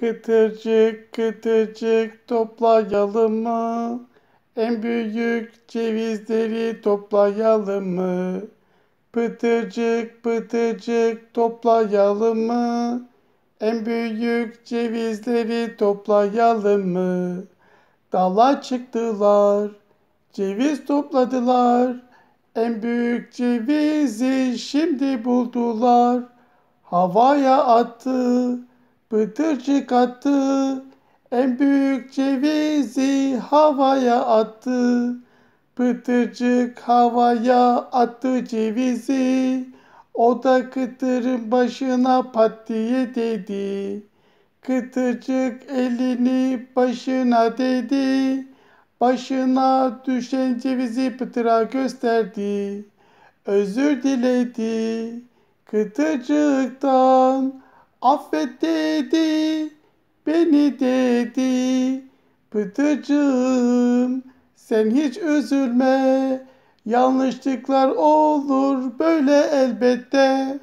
Kıtırcık kıtırcık toplayalım mı? En büyük cevizleri toplayalım mı? Pıtırcık pıtırcık toplayalım mı? En büyük cevizleri toplayalım mı? Dala çıktılar, ceviz topladılar. En büyük cevizi şimdi buldular. Havaya attı. Bıdırcı attı, en büyük cevizi havaya attı. Bıdırcık havaya attı cevizi. O da kıtırın başına pat diye dedi. Kıtırcık elini başına dedi. Başına düşen cevizi pıtıra gösterdi. Özür diledi. Kıtırcıktan Affet dedi, beni dedi. Bıdıcığım sen hiç üzülme. Yanlışlıklar olur böyle elbette.